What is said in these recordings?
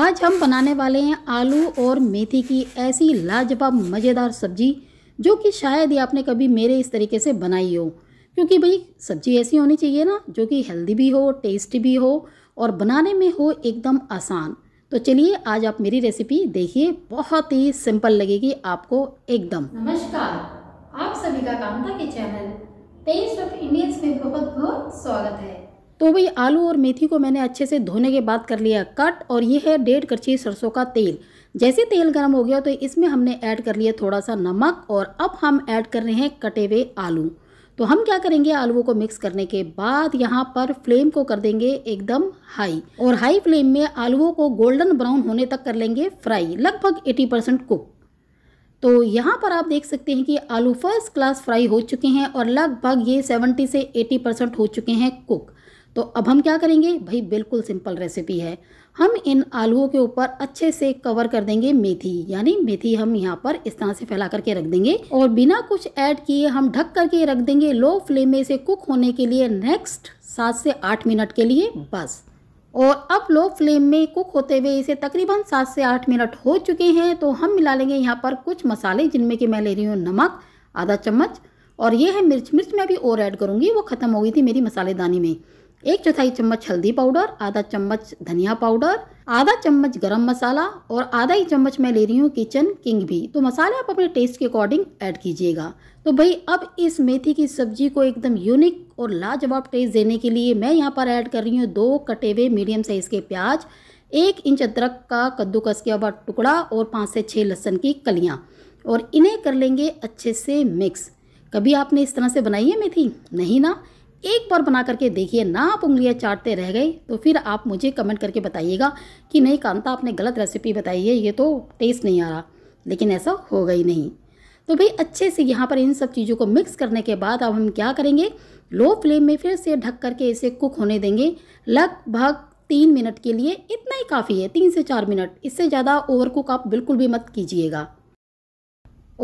आज हम बनाने वाले हैं आलू और मेथी की ऐसी लाजवाब मज़ेदार सब्जी जो कि शायद ही आपने कभी मेरे इस तरीके से बनाई हो क्योंकि भाई सब्जी ऐसी होनी चाहिए ना जो कि हेल्दी भी हो टेस्टी भी हो और बनाने में हो एकदम आसान तो चलिए आज आप मेरी रेसिपी देखिए बहुत ही सिंपल लगेगी आपको एकदम नमस्कार आप सभी का कांता के चैनल टेस्ट ऑफ इंडियंस में बहुत बहुत स्वागत है तो वही आलू और मेथी को मैंने अच्छे से धोने के बाद कर लिया कट और ये है डेढ़ करछी सरसों का तेल जैसे तेल गर्म हो गया तो इसमें हमने ऐड कर लिया थोड़ा सा नमक और अब हम ऐड कर रहे हैं कटे हुए आलू तो हम क्या करेंगे आलूओं को मिक्स करने के बाद यहाँ पर फ्लेम को कर देंगे एकदम हाई और हाई फ्लेम में आलूओं को गोल्डन ब्राउन होने तक कर लेंगे फ्राई लगभग 80 परसेंट कुक तो यहाँ पर आप देख सकते हैं कि आलू फर्स्ट क्लास फ्राई हो चुके हैं और लगभग ये 70 से 80 परसेंट हो चुके हैं कुक तो अब हम क्या करेंगे भाई बिल्कुल सिंपल रेसिपी है हम इन आलूओं के ऊपर अच्छे से कवर कर देंगे मेथी यानी मेथी हम यहाँ पर इस तरह से फैला करके रख देंगे और बिना कुछ ऐड किए हम ढक करके रख देंगे लो फ्लेम में से कुक होने के लिए नेक्स्ट सात से आठ मिनट के लिए बस और अब लो फ्लेम में कुक होते हुए इसे तकरीबन सात से आठ मिनट हो चुके हैं तो हम मिला लेंगे यहाँ पर कुछ मसाले जिनमें कि मैं ले रही हूँ नमक आधा चम्मच और ये है मिर्च मिर्च मैं भी और ऐड करूँगी वो ख़त्म हो गई थी मेरी मसालेदानी में एक चौथाई चम्मच हल्दी पाउडर आधा चम्मच धनिया पाउडर आधा चम्मच गरम मसाला और आधा ही चम्मच मैं ले रही हूँ किचन किंग भी तो मसाले आप अपने टेस्ट के अकॉर्डिंग ऐड कीजिएगा तो भाई अब इस मेथी की सब्जी को एकदम यूनिक और लाजवाब टेस्ट देने के लिए मैं यहाँ पर ऐड कर रही हूँ दो कटे हुए मीडियम साइज़ के प्याज एक इंच अदरक का कद्दूकस किया हुआ टुकड़ा और पाँच से छः लहसुन की कलियाँ और इन्हें कर लेंगे अच्छे से मिक्स कभी आपने इस तरह से बनाई है मेथी नहीं ना एक बार बना करके देखिए ना आप उंगलियाँ चाटते रह गए तो फिर आप मुझे कमेंट करके बताइएगा कि नहीं कांता आपने गलत रेसिपी बताई है ये तो टेस्ट नहीं आ रहा लेकिन ऐसा होगा ही नहीं तो भाई अच्छे से यहाँ पर इन सब चीज़ों को मिक्स करने के बाद अब हम क्या करेंगे लो फ्लेम में फिर से ढक करके इसे कुक होने देंगे लगभग तीन मिनट के लिए इतना ही काफ़ी है तीन से चार मिनट इससे ज़्यादा ओवर कुक आप बिल्कुल भी मत कीजिएगा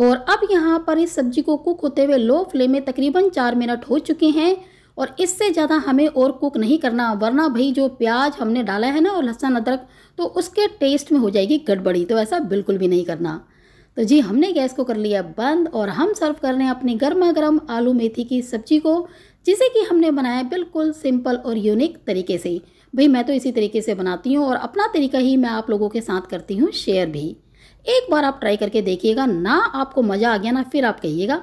और अब यहाँ पर इस सब्जी को कुक होते हुए लो फ्लेम में तकरीबन चार मिनट हो चुके हैं और इससे ज़्यादा हमें और कुक नहीं करना वरना भाई जो प्याज हमने डाला है ना और लहसुन अदरक तो उसके टेस्ट में हो जाएगी गड़बड़ी तो ऐसा बिल्कुल भी नहीं करना तो जी हमने गैस को कर लिया बंद और हम सर्व कर रहे हैं अपनी गर्मा गर्म आलू मेथी की सब्जी को जिसे कि हमने बनाया बिल्कुल सिंपल और यूनिक तरीके से भाई मैं तो इसी तरीके से बनाती हूँ और अपना तरीका ही मैं आप लोगों के साथ करती हूँ शेयर भी एक बार आप ट्राई करके देखिएगा ना आपको मज़ा आ गया ना फिर आप कहिएगा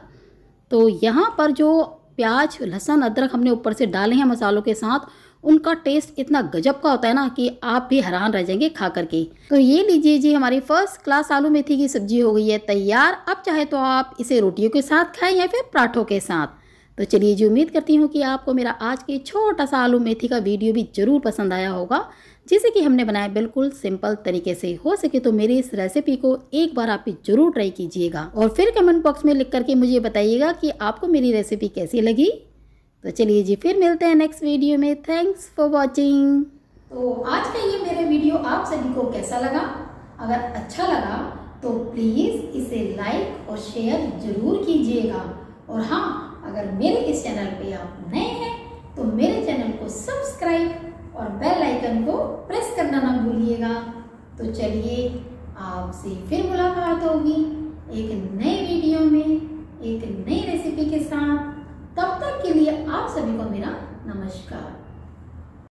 तो यहाँ पर जो प्याज लहसुन अदरक हमने ऊपर से डाले हैं मसालों के साथ उनका टेस्ट इतना गजब का होता है ना कि आप भी हैरान रह जाएंगे खा करके तो ये लीजिए जी हमारी फर्स्ट क्लास आलू मेथी की सब्जी हो गई है तैयार अब चाहे तो आप इसे रोटियों के साथ खाएं या फिर पराठों के साथ तो चलिए जी उम्मीद करती हूँ कि आपको मेरा आज के छोटा सा आलू मेथी का वीडियो भी ज़रूर पसंद आया होगा जिसे कि हमने बनाया बिल्कुल सिंपल तरीके से हो सके तो मेरी इस रेसिपी को एक बार आप भी ज़रूर ट्राई कीजिएगा और फिर कमेंट बॉक्स में लिख करके मुझे बताइएगा कि आपको मेरी रेसिपी कैसी लगी तो चलिए जी फिर मिलते हैं नेक्स्ट वीडियो में थैंक्स फॉर वॉचिंग तो आज का ये मेरा वीडियो आप सभी को कैसा लगा अगर अच्छा लगा तो प्लीज़ इसे लाइक और शेयर ज़रूर कीजिएगा और हाँ अगर मेरे इस चैनल पे आप नए हैं तो मेरे चैनल को सब्सक्राइब और बेल आइकन को प्रेस करना ना भूलिएगा तो चलिए आपसे फिर मुलाकात होगी एक नए वीडियो